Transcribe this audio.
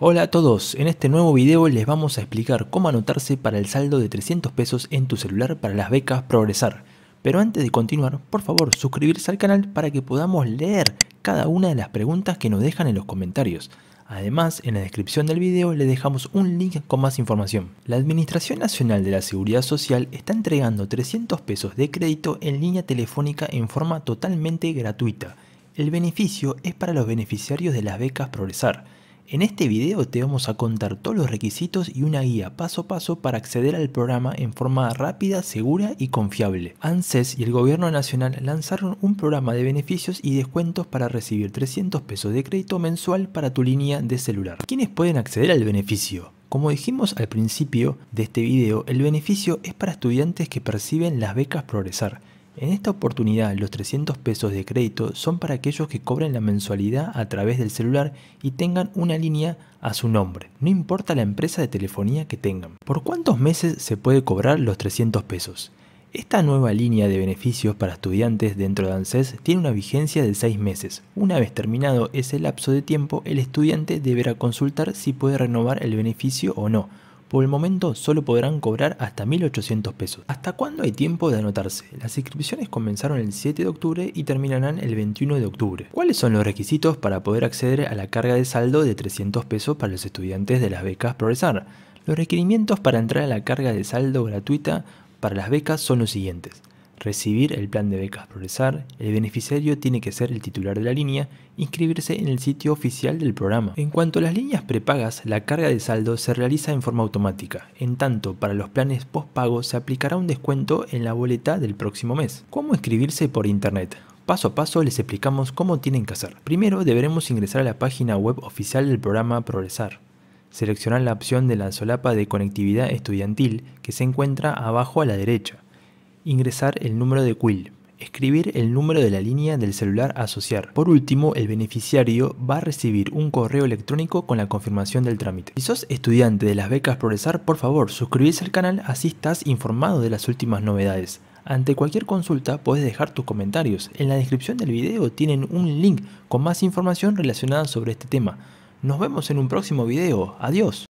Hola a todos, en este nuevo video les vamos a explicar cómo anotarse para el saldo de 300 pesos en tu celular para las becas Progresar. Pero antes de continuar, por favor suscribirse al canal para que podamos leer cada una de las preguntas que nos dejan en los comentarios. Además, en la descripción del video les dejamos un link con más información. La Administración Nacional de la Seguridad Social está entregando 300 pesos de crédito en línea telefónica en forma totalmente gratuita. El beneficio es para los beneficiarios de las becas Progresar en este video te vamos a contar todos los requisitos y una guía paso a paso para acceder al programa en forma rápida, segura y confiable. ANSES y el gobierno nacional lanzaron un programa de beneficios y descuentos para recibir 300 pesos de crédito mensual para tu línea de celular. ¿Quiénes pueden acceder al beneficio? Como dijimos al principio de este video, el beneficio es para estudiantes que perciben las becas Progresar en esta oportunidad, los 300 pesos de crédito son para aquellos que cobren la mensualidad a través del celular y tengan una línea a su nombre, no importa la empresa de telefonía que tengan. ¿Por cuántos meses se puede cobrar los 300 pesos? Esta nueva línea de beneficios para estudiantes dentro de ANSES tiene una vigencia de 6 meses. Una vez terminado ese lapso de tiempo, el estudiante deberá consultar si puede renovar el beneficio o no por el momento solo podrán cobrar hasta 1.800 pesos. ¿Hasta cuándo hay tiempo de anotarse? Las inscripciones comenzaron el 7 de octubre y terminarán el 21 de octubre. ¿Cuáles son los requisitos para poder acceder a la carga de saldo de 300 pesos para los estudiantes de las becas Progresar? Los requerimientos para entrar a la carga de saldo gratuita para las becas son los siguientes recibir el plan de becas Progresar, el beneficiario tiene que ser el titular de la línea, inscribirse en el sitio oficial del programa. En cuanto a las líneas prepagas, la carga de saldo se realiza en forma automática, en tanto para los planes postpago se aplicará un descuento en la boleta del próximo mes. ¿Cómo inscribirse por internet? Paso a paso les explicamos cómo tienen que hacer. Primero deberemos ingresar a la página web oficial del programa Progresar seleccionar la opción de la solapa de conectividad estudiantil que se encuentra abajo a la derecha ingresar el número de Quill, escribir el número de la línea del celular a asociar. Por último, el beneficiario va a recibir un correo electrónico con la confirmación del trámite. Si sos estudiante de las becas Progresar, por favor, suscribirse al canal, así estás informado de las últimas novedades. Ante cualquier consulta puedes dejar tus comentarios. En la descripción del video tienen un link con más información relacionada sobre este tema. Nos vemos en un próximo video. Adiós.